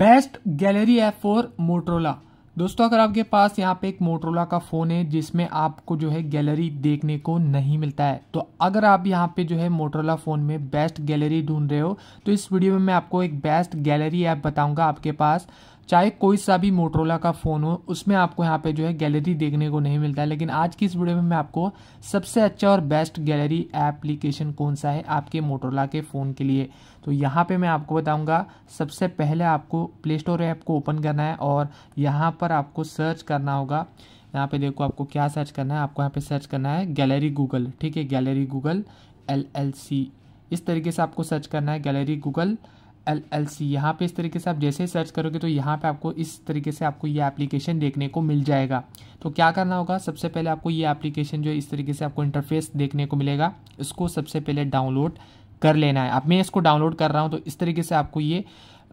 best gallery app for Motorola दोस्तों अगर आपके पास यहाँ पे एक मोटरोला का फ़ोन है जिसमें आपको जो है गैलरी देखने को नहीं मिलता है तो अगर आप यहाँ पे जो है मोटरोला फ़ोन में बेस्ट गैलरी ढूंढ रहे हो तो इस वीडियो में मैं आपको एक बेस्ट गैलरी ऐप बताऊंगा आपके पास चाहे कोई सा भी मोटरोला का फ़ोन हो उसमें आपको यहाँ पे जो है गैलरी देखने को नहीं मिलता है लेकिन आज की इस वीडियो में मैं आपको सबसे अच्छा और बेस्ट गैलरी एप्लीकेशन कौन सा है आपके मोटरोला के फ़ोन के लिए तो यहाँ पे मैं आपको बताऊँगा सबसे पहले आपको प्ले स्टोर ऐप को ओपन करना है और यहाँ पर आपको सर्च करना होगा यहाँ पे देखो आपको क्या सर्च करना है आपको यहाँ पे सर्च करना है गैलरी गूगल ठीक है gallery Google L L C इस तरीके से आपको सर्च करना है gallery Google L L C यहाँ पर इस तरीके से आप जैसे ही सर्च करोगे तो यहाँ पे आपको इस तरीके से आपको ये एप्लीकेशन देखने को मिल जाएगा तो क्या करना होगा सबसे पहले आपको ये एप्लीकेशन जो इस तरीके से आपको इंटरफेस देखने को मिलेगा इसको सबसे पहले डाउनलोड कर लेना है अब मैं इसको डाउनलोड कर रहा हूँ तो इस तरीके से आपको ये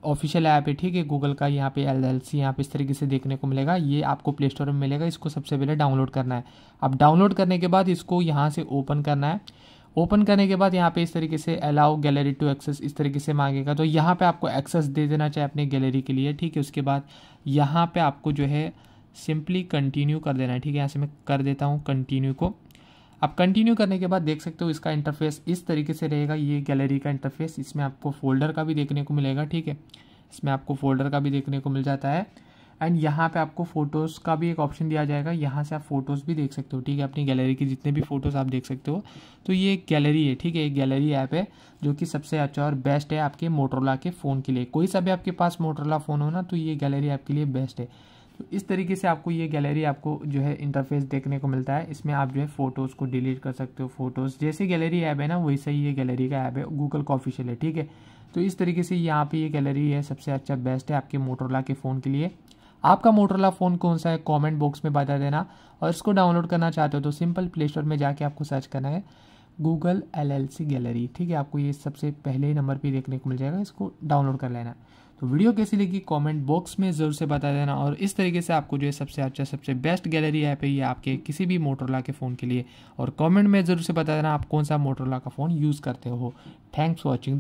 ऑफिशियल ऐप है ठीक है गूगल का यहाँ पे एल एल सी यहाँ पे इस तरीके से देखने को मिलेगा ये आपको प्ले स्टोर में मिलेगा इसको सबसे पहले डाउनलोड करना है अब डाउनलोड करने के बाद इसको यहाँ से ओपन करना है ओपन करने के बाद यहाँ पे इस तरीके से अलाउ गैलरी टू एक्सेस इस तरीके से मांगेगा तो यहाँ पे आपको एक्सेस दे देना चाहिए अपने गैलरी के लिए ठीक है उसके बाद यहाँ पे आपको जो है सिंपली कंटिन्यू कर देना है ठीक है यहाँ से मैं कर देता हूँ कंटिन्यू को आप कंटिन्यू करने के बाद देख सकते हो इसका इंटरफेस इस तरीके से रहेगा ये गैलरी का इंटरफेस इसमें आपको फोल्डर का भी देखने को मिलेगा ठीक है इसमें आपको फोल्डर का भी देखने को मिल जाता है एंड यहाँ पे आपको फ़ोटोज़ का भी एक ऑप्शन दिया जाएगा यहाँ से आप फ़ोटोज़ भी देख सकते हो ठीक है अपनी गैलरी की जितने भी फ़ोटोज़ आप देख सकते हो तो ये एक गैलरी है ठीक है एक गैलरी ऐप है जो कि सबसे अच्छा और बेस्ट है आपके मोटरोला के फ़ोन के लिए कोई सा भी आपके पास मोटरोला फ़ोन हो ना तो ये गैलरी ऐप के लिए बेस्ट है तो इस तरीके से आपको ये गैलरी आपको जो है इंटरफेस देखने को मिलता है इसमें आप जो है फ़ोटोज़ को डिलीट कर सकते हो फ़ोटोज़ जैसे गैलरी ऐप है ना वैसे ही ये गैलरी का ऐप है गूगल का ऑफिशियल है ठीक है तो इस तरीके से यहाँ पे ये गैलरी है सबसे अच्छा बेस्ट है आपके मोटरोला के फ़ोन के लिए आपका मोटरला फ़ोन कौन सा है कमेंट बॉक्स में बता देना और इसको डाउनलोड करना चाहते हो तो सिंपल प्ले स्टोर में जाके आपको सर्च करना है Google L L C gallery ठीक है आपको ये सबसे पहले नंबर पे देखने को मिल जाएगा इसको डाउनलोड कर लेना तो वीडियो कैसी लगी कमेंट बॉक्स में ज़रूर से बता देना और इस तरीके से आपको जो है सबसे अच्छा सबसे बेस्ट गैलरी ऐप है ये आपके किसी भी मोटरला के फ़ोन के लिए और कमेंट में ज़रूर से बता देना आप कौन सा मोटरला का फ़ोन यूज़ करते हो थैंक्स फॉर वॉचिंग द